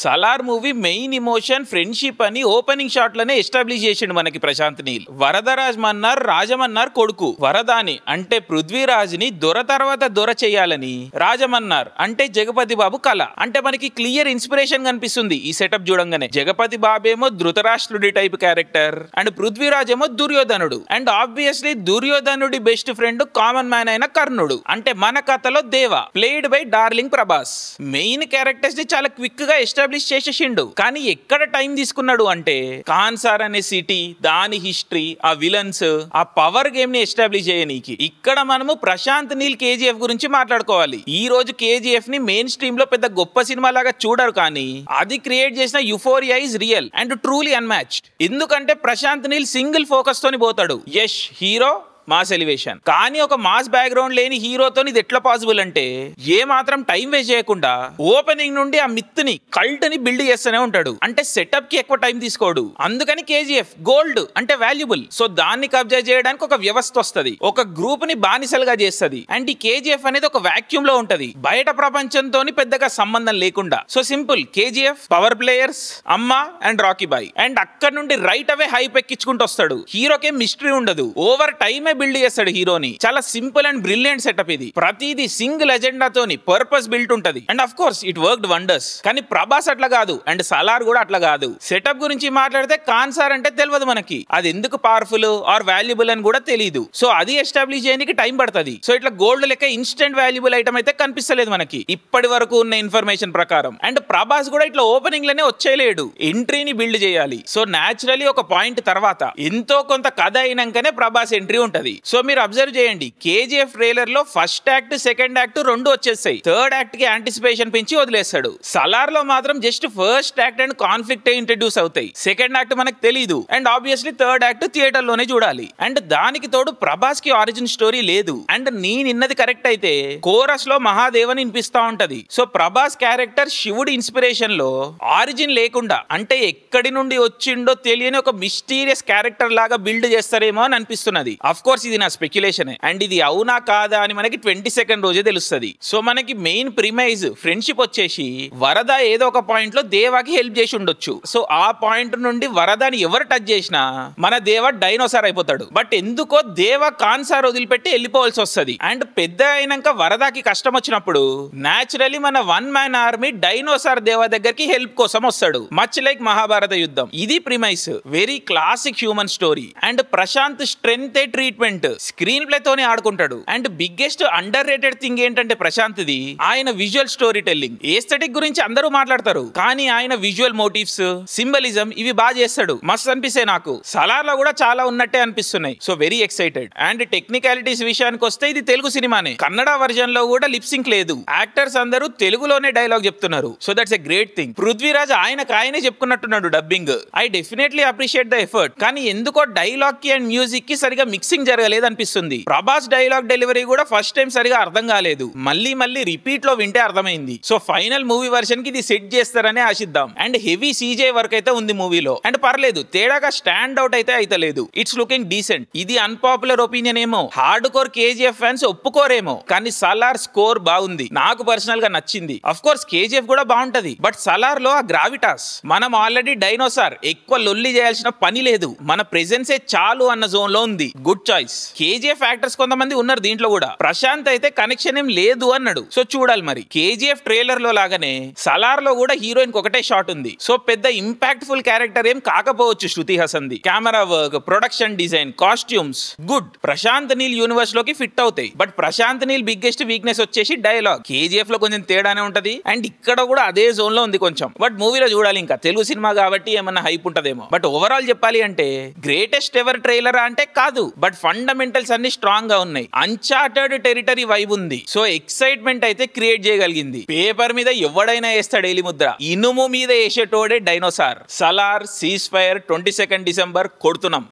Salaar movie main emotion friendship అని opening షాట్లనే establish చేసిండు మనకి ప్రశాంత్ నీల్ వరదరాజ్ మన్నార్ రాజమన్నార్ కొడుకు వరదాని అంటే పృథ్వీరాజ్ని దొర తర్వాత దొర చేయాలని రాజమన్నార్ అంటే జగపతి బాబు కళ అంటే మనకి క్లియర్ ఇన్స్పిరేషన్ కనిపిస్తుంది ఈ సెటప్ చూడంగానే జగపతి బాబేమో ధృతరాష్ట్రుడి టైప్ క్యారెక్టర్ అండ్ పృథ్వీరాజ్ ఏమో దుర్యోధనుడు అండ్ ఆబ్వియస్లీ దుర్యోధనుడి బెస్ట్ ఫ్రెండ్ కామన్ మ్యాన్ అయిన కర్ణుడు అంటే మన కథలో Deva played by darling Prabhas main characters ని చాలా క్విక్ గా ఎస్టాబ్లిష్ చేసేసిండు కానీ ఎక్కడ టైం తీసుకున్నాడు అంటే కాన్సార్ అనే సిటీ దాని హిస్టరీ ఆ విలన్స్ ఆ పవర్ గేమ్ ని ఎస్టాబ్లిష్ చేయనీకి ఇక్కడ మనము ప్రశాంత్ నీల్ కేజీఎఫ్ గురించి మాట్లాడుకోవాలి ఈ రోజు కేజీఎఫ్ ని మెయిన్ స్ట్రీమ్ లో పెద్ద గొప్ప సినిమా లాగా చూడరు కానీ అది క్రియేట్ చేసిన euphoria is real and truly unmatched ఎందుకంటే ప్రశాంత్ నీల్ సింగిల్ ఫోకస్ తోని పోతాడు యష్ హీరో మాస్ ఎలివేషన్ కానీ ఒక మాస్ బ్యాక్గ్రౌండ్ లేని హీరోతో ఇది ఎట్లా పాసిబుల్ అంటే ఏ మాత్రం టైం వేస్ట్ చేయకుండా ఓపెనింగ్ నుండి ఆ మిత్ ని కల్ట్ ని బిల్డ్ చేస్తూనే ఉంటాడు అంటే సెటప్ కి ఎక్కువ టైం తీసుకోడు అందుకని కేజీఎఫ్ గోల్డ్ అంటే వాల్యుబుల్ సో దాన్ని కబ్జా చేయడానికి ఒక వ్యవస్థ వస్తుంది ఒక గ్రూప్ ని బానిసలుగా చేస్తుంది అండ్ ఈ కేజీఎఫ్ అనేది ఒక వాక్యూమ్ లో ఉంటది బయట ప్రపంచంతో పెద్దగా సంబంధం లేకుండా so simple KGF power players అమ్మ అండ్ రాకీ బాయ్ అండ్ అక్కడ నుండి రైట్ అవే హైప్ ఎక్కించుకుంటూ వస్తాడు హీరోకే మిస్టరీ ఉండదు ఓవర్ టైమే బిల్డ్ చేస్తాడు హీరోని చాలా సింపుల్ అండ్ బ్రిలియంట్ సెటప్ ఇది ప్రతిది సింగిల్ తోని పర్పస్ బిల్ట్ ఉంటది and of course it worked wonders కానీ ప్రభాస్ అట్లా కాదు అండ్ సలార్ కూడా అట్లా కాదు సెటప్ గురించి మాట్లాడితే కాన్సార్ సార్ అంటే తెలియదు మనకి అది ఎందుకు పవర్ఫుల్ ఆర్ వాల్యుబుల్ అని కూడా తెలియదు సో అది ఎస్టాబ్లిష్ చేయడానికి టైం పడుతుంది సో ఇట్లా గోల్డ్ లెక్క ఇన్స్టెంట్ వాల్యుబుల్ ఐటమ్ అయితే కనిపిస్తలేదు మనకి ఇప్పటి వరకు ఉన్న ఇన్ఫర్మేషన్ ప్రకారం అండ్ ప్రభాస్ కూడా ఇట్లా ఓపెనింగ్ లోనే వచ్చేయలేడు ఎంట్రీని బిల్డ్ చేయాలి సో నాచురలీ ఒక పాయింట్ తర్వాత ఎంతో కొంత కథ అయినాకనే ప్రభాస్ ఎంట్రీ ఉంటది ఉంటది సో మీరు అబ్జర్వ్ చేయండి కేజీఎఫ్ ట్రైలర్ లో ఫస్ట్ యాక్ట్ సెకండ్ యాక్ట్ రెండు వచ్చేస్తాయి థర్డ్ యాక్ట్ కి యాంటిసిపేషన్ పెంచి వదిలేస్తాడు సలార్ లో మాత్రం just first act and conflict introduce అవుతాయి సెకండ్ యాక్ట్ మనకు తెలియదు and obviously third act theatre లోనే చూడాలి అండ్ దానికి తోడు ప్రభాస్ కి ఆరిజిన్ స్టోరీ లేదు అండ్ నేను నిన్నది కరెక్ట్ అయితే కోరస్ లో మహాదేవన్ వినిపిస్తా ఉంటది సో ప్రభాస్ క్యారెక్టర్ శివుడి ఇన్స్పిరేషన్ లో ఆరిజిన్ లేకుండా అంటే ఎక్కడి నుండి వచ్చిండో తెలియని ఒక మిస్టీరియస్ క్యారెక్టర్ లాగా బిల్డ్ చేస్తారేమో అని అనిపిస్తున్నది అఫ్ కోర్స్ ఇది నా స్పెక్యులేషన్ అండ్ ఇది అవునా కాదా అని మనకి ట్వంటీ సెకండ్ రోజే తెలుస్తుంది సో మనకి మెయిన్ ప్రిమైజ్ ఫ్రెండ్షిప్ వచ్చేసి వరద ఏదో ఒక పాయింట్ లో దేవాకి హెల్ప్ చేసి ఉండొచ్చు సో ఆ పాయింట్ నుండి వరదని ఎవరు టచ్ చేసినా మన దేవ డైనోసార్ అయిపోతాడు బట్ ఎందుకో దేవ కాన్సార్ వదిలిపెట్టి వెళ్ళిపోవాల్సి వస్తుంది అండ్ పెద్ద అయినాక వరదాకి కష్టం వచ్చినప్పుడు న్యాచురలీ మన వన్ మ్యాన్ ఆర్మీ డైనోసార్ దేవ దగ్గరికి హెల్ప్ కోసం వస్తాడు మచ్ లైక్ మహాభారత యుద్ధం ఇది premise very classic human story and Prashanth strength treat statement screenplay తోనే ఆడుకుంటాడు and biggest underrated thing ఏంటంటే ప్రశాంత్ది ఆయన విజువల్ స్టోరీ టెల్లింగ్ ఏస్థెటిక్ గురించి అందరూ మాట్లాడతారు కానీ ఆయన విజువల్ మోటివ్స్ సింబలిజం ఇవి బాగా చేస్తాడు మస్తు అనిపిస్తే నాకు సలార్ లో కూడా చాలా ఉన్నట్టే అనిపిస్తున్నాయి so very excited and technicalities విషయానికి వస్తే ఇది తెలుగు సినిమానే కన్నడ వర్జన్ లో కూడా లిప్సింక్ లేదు యాక్టర్స్ అందరూ తెలుగులోనే డైలాగ్ చెప్తున్నారు so that's a great thing Prithviraj ఆయనకు ఆయనే చెప్పుకున్నట్టున్నాడు dubbing I definitely appreciate the effort కానీ ఎందుకో డైలాగ్ కి అండ్ మ్యూజిక్ కి సరిగా మిక్సింగ్ జరగలేదు అనిపిస్తుంది ప్రభాస్ డైలాగ్ డెలివరీ కూడా ఫస్ట్ టైం సరిగా అర్థం కాలేదు మళ్ళీ మళ్ళీ రిపీట్ లో వింటే అర్థమైంది సో ఫైనల్ మూవీ వర్షన్ కి ఇది సెట్ చేస్తారని ఆశిద్దాం అండ్ హెవీ సీజే వర్క్ అయితే ఉంది మూవీలో అండ్ పర్లేదు తేడాగా స్టాండ్ అవుట్ అయితే అయితలేదు ఇట్స్ లుకింగ్ డీసెంట్ ఇది అన్పాపులర్ ఒపీనియన్ ఏమో హార్డ్ కోర్ కేజీఎఫ్ ఫ్యాన్స్ ఒప్పుకోరేమో కానీ సలార్ స్కోర్ బాగుంది నాకు పర్సనల్ గా నచ్చింది అఫ్ కోర్స్ కేజీఎఫ్ కూడా బాగుంటది బట్ సలార్ లో ఆ గ్రావిటాస్ మనం ఆల్రెడీ డైనోసార్ ఎక్కువ లొల్లి చేయాల్సిన పని లేదు మన ప్రెసెన్సే చాలు అన్న జోన్ లో ఉంది good choice choice KGF actors కొంతమంది ఉన్నారు దీంట్లో కూడా ప్రశాంత్ అయితే కనెక్షన్ ఏం లేదు అన్నాడు సో చూడాలి మరి కేజీఎఫ్ ట్రైలర్ లో లాగానే సలార్ లో కూడా హీరోయిన్ ఒకటే షాట్ ఉంది సో పెద్ద ఇంపాక్ట్ ఫుల్ క్యారెక్టర్ ఏం కాకపోవచ్చు శృతి హసన్ ది camera work production design costumes good Prashanth Neel universe లోకి ఫిట్ అవుతాయి but Prashanth Neel biggest weakness వచ్చేసి డైలాగ్ కేజీఎఫ్ లో కొంచెం తేడానే ఉంటది అండ్ ఇక్కడ కూడా అదే జోన్ లో ఉంది కొంచెం బట్ మూవీలో చూడాలి ఇంకా తెలుగు సినిమా కాబట్టి ఏమన్నా హైప్ ఉంటదేమో బట్ ఓవరాల్ చెప్పాలి అంటే గ్రేటెస్ట్ ఎవర్ ట్రైలరా అంటే కాదు బట్ ఫండమెంటల్స్ అన్ని స్ట్రాంగ్ గా ఉన్నాయి అన్చార్టెడ్ టెరిటరీ వైబ్ ఉంది సో ఎక్సైట్మెంట్ అయితే క్రియేట్ చేయగలిగింది పేపర్ మీద ఎవడైనా వేస్తాడు ఎలిముద్ర ఇనుము మీద వేసేటోడే dinosaur Salaar ceasefire twenty second December కొడుతున్నాం